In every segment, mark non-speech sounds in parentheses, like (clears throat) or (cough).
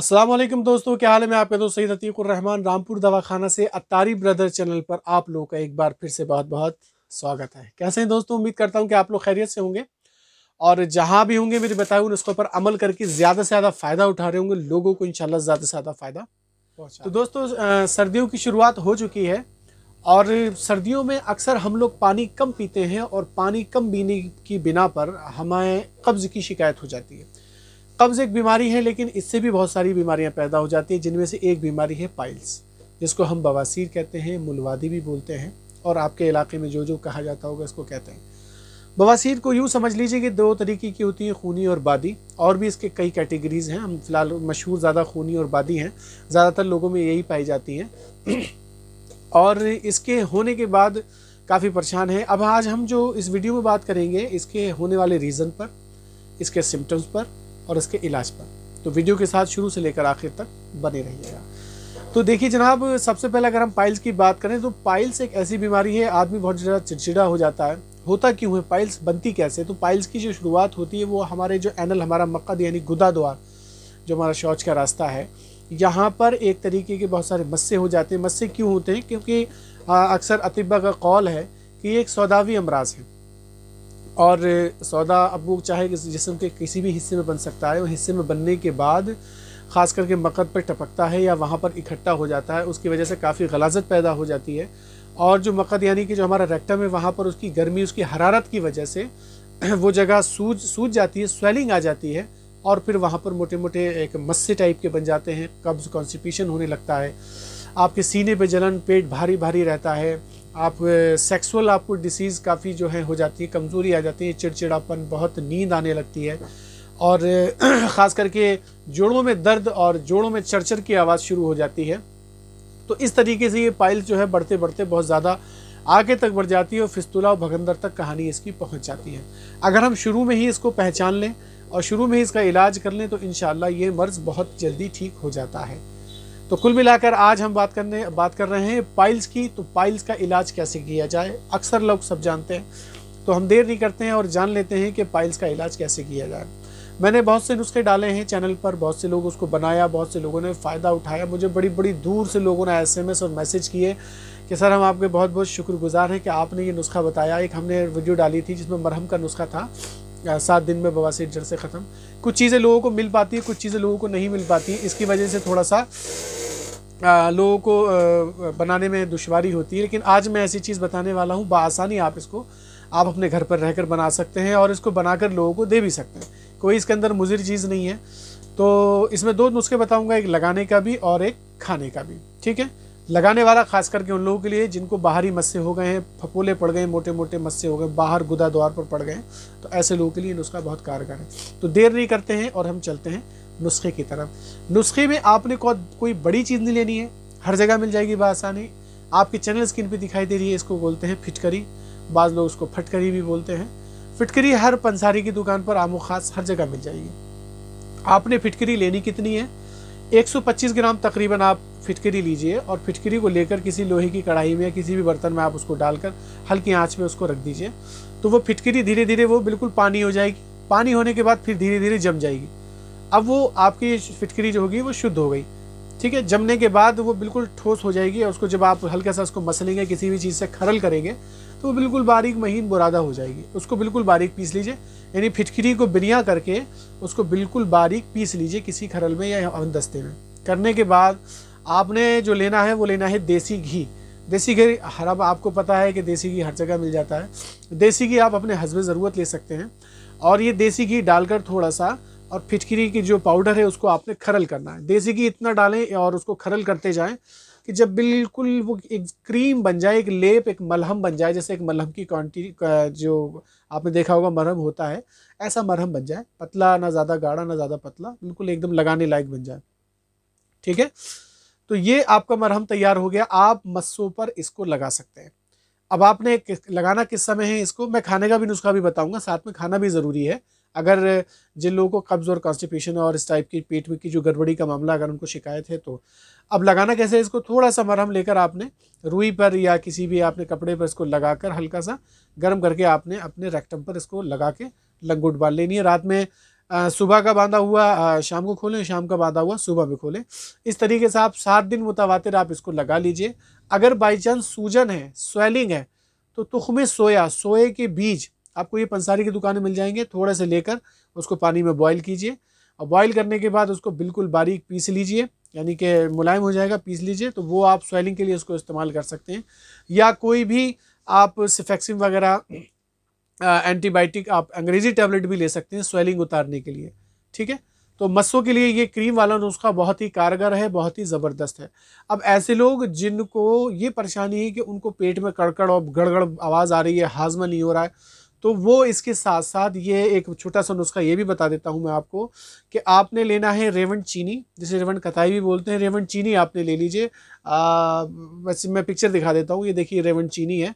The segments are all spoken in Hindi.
असलम दोस्तों क्या हाल है मैं आपके दोस्त सईद रहमान रामपुर दवाखाना से अतारी ब्रदर चैनल पर आप लोगों का एक बार फिर से बहुत बहुत स्वागत है कैसे हैं दोस्तों उम्मीद करता हूं कि आप लोग खैरियत से होंगे और जहां भी होंगे मेरे बताए उन नुस्खों पर अमल करके ज़्यादा से ज़्यादा फ़ायदा उठा रहे होंगे लोगों को इंशाल्लाह ज़्यादा से ज़्यादा फ़ायदा अच्छा। तो दोस्तों सर्दियों की शुरुआत हो चुकी है और सर्दियों में अक्सर हम लोग पानी कम पीते हैं और पानी कम पीने की बिना पर हमें कब्ज़ की शिकायत हो जाती है कब्ज़ एक बीमारी है लेकिन इससे भी बहुत सारी बीमारियां पैदा हो जाती हैं जिनमें से एक बीमारी है पाइल्स जिसको हम बवासीर कहते हैं मुलवादी भी बोलते हैं और आपके इलाके में जो जो कहा जाता होगा इसको कहते हैं बवासीर को यूँ समझ लीजिए कि दो तरीके की होती हैं खूनी और बादी और भी इसके कई कैटेगरीज़ हैं हम फिलहाल मशहूर ज़्यादा खूनी और बादी हैं ज़्यादातर लोगों में यही पाई जाती हैं और इसके होने के बाद काफ़ी परेशान है अब आज हम जो इस वीडियो में बात करेंगे इसके होने वाले रीज़न पर इसके सिम्टम्स पर और इसके इलाज पर तो वीडियो के साथ शुरू से लेकर आखिर तक बने रहिएगा तो देखिए जनाब सबसे पहले अगर हम पाइल्स की बात करें तो पाइल्स एक ऐसी बीमारी है आदमी बहुत ज़्यादा चिड़चिड़ा हो जाता है होता क्यों है पाइल्स बनती कैसे तो पाइल्स की जो शुरुआत होती है वो हमारे जो एनल हमारा मक्द यानी गुदा द्वार जो हमारा शौच का रास्ता है यहाँ पर एक तरीके के बहुत सारे मस्से हो जाते हैं मस्से क्यों होते हैं क्योंकि अक्सर अतिबा का कौल है कि ये एक सौदावी अमराज है और सौदा अब वो चाहे जिसम के किसी भी हिस्से में बन सकता है वो हिस्से में बनने के बाद ख़ास करके मकद पर टपकता है या वहाँ पर इकट्ठा हो जाता है उसकी वजह से काफ़ी गलाजत पैदा हो जाती है और जो मकद यानी कि जो हमारा रेक्टम है वहाँ पर उसकी गर्मी उसकी हरारत की वजह से (clears throat) वो जगह सूज सूज जाती है स्वेलिंग आ जाती है और फिर वहाँ पर मोटे मोटे एक मस्से टाइप के बन जाते हैं कब्ज कॉन्स्टिपेशन होने लगता है आपके सीने पे जलन पेट भारी भारी रहता है आप सेक्सुअल आपको डिसीज़ काफ़ी जो है हो जाती है कमज़ोरी आ जाती है चिड़चिड़ापन बहुत नींद आने लगती है और (clears throat) ख़ास करके जोड़ों में दर्द और जोड़ों में चरचर की आवाज़ शुरू हो जाती है तो इस तरीके से ये पाइल जो है बढ़ते बढ़ते बहुत ज़्यादा आगे तक बढ़ जाती है और फिस्तुला और भगंदर तक कहानी इसकी पहुंच जाती है अगर हम शुरू में ही इसको पहचान लें और शुरू में ही इसका इलाज कर लें तो इन ये मर्ज़ बहुत जल्दी ठीक हो जाता है तो कुल मिलाकर आज हम बात करने बात कर रहे हैं पाइल्स की तो पाइल्स का इलाज कैसे किया जाए अक्सर लोग सब जानते हैं तो हम देर नहीं करते हैं और जान लेते हैं कि पाइल्स का इलाज कैसे किया जाए मैंने बहुत से नुस्खे डाले हैं चैनल पर बहुत से लोग उसको बनाया बहुत से लोगों ने फ़ायदा उठाया मुझे बड़ी बड़ी दूर से लोगों ने एस और मैसेज किए कि सर हम आपके बहुत बहुत शुक्रगुजार हैं कि आपने ये नुस्खा बताया एक हमने वीडियो डाली थी जिसमें मरहम का नुस्खा था सात दिन में बवासी जड़ से ख़त्म कुछ चीज़ें लोगों को मिल पाती है कुछ चीज़ें लोगों को नहीं मिल पाती इसकी वजह से थोड़ा सा आ, लोगों को आ, बनाने में दुशारी होती है लेकिन आज मैं ऐसी चीज़ बताने वाला हूँ बसानी आप इसको आप अपने घर पर रहकर बना सकते हैं और इसको बनाकर लोगों को दे भी सकते हैं कोई इसके अंदर मुजिर चीज़ नहीं है तो इसमें दो नुस्खे बताऊंगा एक लगाने का भी और एक खाने का भी ठीक है लगाने वाला खास करके उन लोगों के लिए जिनको बाहरी मस्से हो गए हैं फपोले पड़ गए मोटे मोटे मस्से हो गए बाहर गुदा द्वार पर पड़ गए तो ऐसे लोगों के लिए नुस्खा बहुत कारगर है तो देर नहीं करते हैं और हम चलते हैं नुस्खे की तरफ नुस्खे में आपने को, कोई बड़ी चीज़ नहीं लेनी है हर जगह मिल जाएगी बसानी आपके चैनल स्क्रीन पर दिखाई दे रही है इसको बोलते हैं फिटकरी बाज़ लोग उसको फटकरी भी बोलते हैं फिटकरी हर पंसारी की दुकान पर आमो खास हर जगह मिल जाएगी आपने फिटकरी लेनी कितनी है 125 ग्राम तकरीबन आप फिटकरी लीजिए और फिटकरी को लेकर किसी लोहे की कढ़ाई में या किसी भी बर्तन में आप उसको डालकर हल्की आंच में उसको रख दीजिए तो वो फिटकरी धीरे धीरे वो बिल्कुल पानी हो जाएगी पानी होने के बाद फिर धीरे धीरे जम जाएगी अब वो आपकी फिटकरी जो होगी वो शुद्ध हो गई ठीक है जमने के बाद वो बिल्कुल ठोस हो जाएगी और उसको जब आप हल्का सा उसको मसलेंगे किसी भी चीज़ से खरल करेंगे तो वो बिल्कुल बारीक महीन बुरादा हो जाएगी उसको बिल्कुल बारीक पीस लीजिए यानी फिटकरी को बिनिया करके उसको बिल्कुल बारीक पीस लीजिए किसी खरल में या दस्ते में करने के बाद आपने जो लेना है वो लेना है देसी घी देसी घी हर अब आपको पता है कि देसी घी हर जगह मिल जाता है देसी घी आप अपने हसब ज़रूरत ले सकते हैं और ये देसी घी डालकर थोड़ा सा और फिटकरी की जो पाउडर है उसको आपने खरल करना है देसी घी इतना डालें और उसको खरल करते जाएं कि जब बिल्कुल वो एक क्रीम बन जाए एक लेप एक मलहम बन जाए जैसे एक मलहम की क्वान्टी जो आपने देखा होगा मरहम होता है ऐसा मरहम बन जाए पतला ना ज़्यादा गाढ़ा ना ज़्यादा पतला बिल्कुल एकदम लगाने लायक बन जाए ठीक है तो ये आपका मरहम तैयार हो गया आप मस्सों पर इसको लगा सकते हैं अब आपने लगाना किस समय है इसको मैं खाने का भी नुस्खा भी बताऊंगा साथ में खाना भी ज़रूरी है अगर जिन लोगों को कब्ज़ और कॉन्स्टिपेशन और इस टाइप की पेट में की जो गड़बड़ी का मामला अगर उनको शिकायत है तो अब लगाना कैसे है इसको थोड़ा सा मरहम लेकर आपने रुई पर या किसी भी आपने कपड़े पर इसको लगाकर हल्का सा गर्म करके आपने अपने रेक्टम पर इसको लगा के लंगूट बांध लेनी है रात में सुबह का बांधा हुआ आ, शाम को खोलें शाम का बांधा हुआ सुबह में खोलें इस तरीके से आप सात दिन मुतवातिर आप इसको लगा लीजिए अगर बाई चांस सूजन है स्वेलिंग है तो तुख में सोया सोए के बीज आपको ये पंसारी की दुकान में मिल जाएंगे थोड़ा से लेकर उसको पानी में बॉयल कीजिए और बॉयल करने के बाद उसको बिल्कुल बारीक पीस लीजिए यानी कि मुलायम हो जाएगा पीस लीजिए तो वो आप स्वेलिंग के लिए उसको इस्तेमाल कर सकते हैं या कोई भी आप सिफेक्सिम वगैरह एंटीबायोटिक आप अंग्रेजी टैबलेट भी ले सकते हैं स्वेलिंग उतारने के लिए ठीक है तो मस्सों के लिए ये क्रीम वाला नुस्खा बहुत ही कारगर है बहुत ही ज़बरदस्त है अब ऐसे लोग जिनको ये परेशानी है कि उनको पेट में कड़कड़ और गड़गड़ आवाज़ आ रही है हाजमा नहीं हो रहा है तो वो इसके साथ साथ ये एक छोटा सा नुस्खा ये भी बता देता हूँ मैं आपको कि आपने लेना है रेवन चीनी जिसे रेवन कथाई भी बोलते हैं रेवन चीनी आपने ले लीजिए वैसे मैं पिक्चर दिखा देता हूँ ये देखिए रेवन चीनी है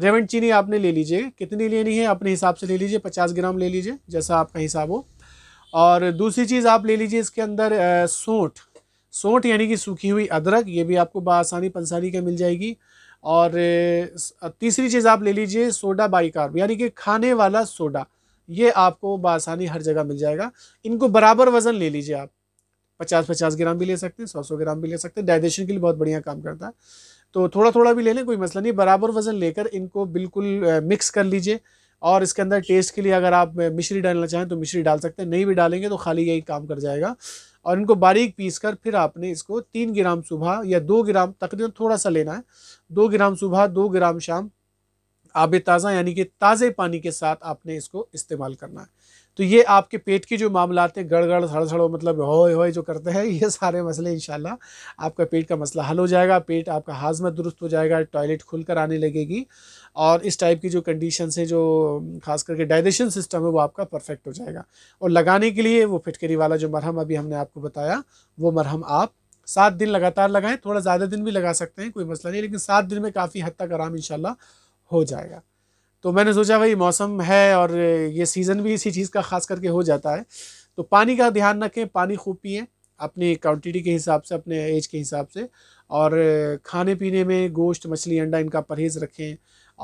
रेवन चीनी आपने ले लीजिए कितनी लेनी है अपने हिसाब से ले लीजिए पचास ग्राम ले लीजिए जैसा आपका हिसाब हो और दूसरी चीज़ आप ले लीजिए इसके अंदर सोंठ सोंठ यानी कि सूखी हुई अदरक ये भी आपको बसानी पंसारी का मिल जाएगी और तीसरी चीज़ आप ले लीजिए सोडा बाइकार्ब यानी कि खाने वाला सोडा ये आपको बसानी हर जगह मिल जाएगा इनको बराबर वज़न ले लीजिए आप पचास पचास ग्राम भी ले सकते हैं सौ सौ ग्राम भी ले सकते हैं डाइजेशन के लिए बहुत बढ़िया काम करता है तो थोड़ा थोड़ा भी ले लें कोई मसला नहीं बराबर वज़न लेकर इनको बिल्कुल मिक्स कर लीजिए और इसके अंदर टेस्ट के लिए अगर आप मिश्री डालना चाहें तो मिश्री डाल सकते हैं नहीं भी डालेंगे तो खाली यही काम कर जाएगा और इनको बारीक पीस कर फिर आपने इसको तीन ग्राम सुबह या दो ग्राम तकरीबन थोड़ा सा लेना है दो ग्राम सुबह दो ग्राम शाम आब ताज़ा यानी कि ताज़े पानी के साथ आपने इसको इस्तेमाल करना है तो ये आपके पेट की जो मामलाते हैं गड़गड़ सड़सड़ो मतलब होए होए जो करते हैं ये सारे मसले इन आपका पेट का मसला हल हो जाएगा पेट आपका हाजमत दुरुस्त हो जाएगा टॉयलेट खुल कर आने लगेगी और इस टाइप की जो कंडीशन है जो खास करके डाइजेशन सिस्टम है वो आपका परफेक्ट हो जाएगा और लगाने के लिए वो फिटकरी वाला जो मरहम अभी हमने आपको बताया वो मरहम आप सात दिन लगातार लगाएं थोड़ा ज़्यादा दिन भी लगा सकते हैं कोई मसला नहीं लेकिन सात दिन में काफ़ी हद तक आराम इंशाल्लाह हो जाएगा तो मैंने सोचा भाई मौसम है और ये सीज़न भी इसी चीज़ का खास करके हो जाता है तो पानी का ध्यान रखें पानी खूब पिएँ अपनी क्वान्टिटी के हिसाब से अपने एज के हिसाब से और खाने पीने में गोश्त मछली अंडा इनका परहेज़ रखें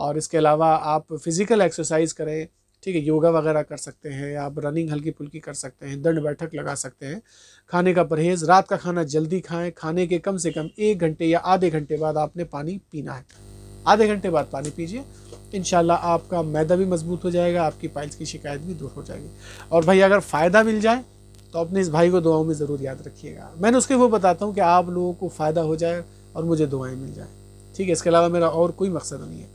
और इसके अलावा आप फिज़िकल एक्सरसाइज करें ठीक है योगा वगैरह कर सकते हैं आप रनिंग हल्की फुल्की कर सकते हैं दंड बैठक लगा सकते हैं खाने का परहेज़ रात का खाना जल्दी खाएं खाने के कम से कम एक घंटे या आधे घंटे बाद आपने पानी पीना है आधे घंटे बाद पानी पीजिए इन आपका मैदा भी मजबूत हो जाएगा आपकी पाइल्स की शिकायत भी दूर हो जाएगी और भाई अगर फ़ायदा मिल जाए तो अपने इस भाई को दुआओं में ज़रूर याद रखिएगा मैंने उसके वो बताता हूँ कि आप लोगों को फ़ायदा हो जाए और मुझे दुआएँ मिल जाएँ ठीक है इसके अलावा मेरा और कोई मकसद नहीं है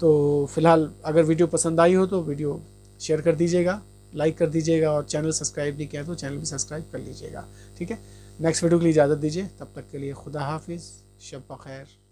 तो फ़िलहाल अगर वीडियो पसंद आई हो तो वीडियो शेयर कर दीजिएगा लाइक कर दीजिएगा और चैनल सब्सक्राइब नहीं किया तो चैनल भी सब्सक्राइब कर लीजिएगा ठीक है नेक्स्ट वीडियो के लिए इजाज़त दीजिए तब तक के लिए खुदा हाफिज़ शब खैर